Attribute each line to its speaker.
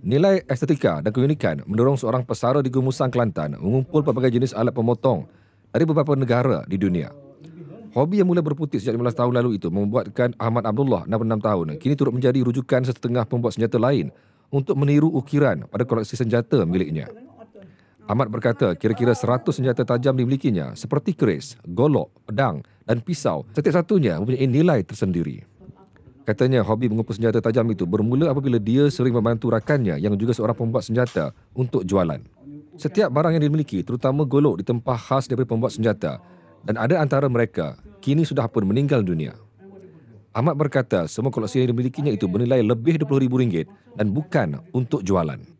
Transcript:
Speaker 1: Nilai estetika dan keunikan mendorong seorang pesara di Gumusang Kelantan mengumpul pelbagai jenis alat pemotong dari beberapa negara di dunia. Hobi yang mula berputih sejak 15 tahun lalu itu membuatkan Ahmad Abdullah, 66 tahun, kini turut menjadi rujukan setengah pembuat senjata lain untuk meniru ukiran pada koleksi senjata miliknya. Ahmad berkata kira-kira 100 senjata tajam dimilikinya seperti keris, golok, pedang dan pisau. Setiap satunya mempunyai nilai tersendiri. Katanya hobi mengumpul senjata tajam itu bermula apabila dia sering membantu rakannya yang juga seorang pembuat senjata untuk jualan. Setiap barang yang dimiliki, terutama golok ditempah khas daripada pembuat senjata dan ada antara mereka kini sudah pun meninggal dunia. Ahmad berkata semua koleksi yang dimilikinya itu bernilai lebih RM20,000 dan bukan untuk jualan.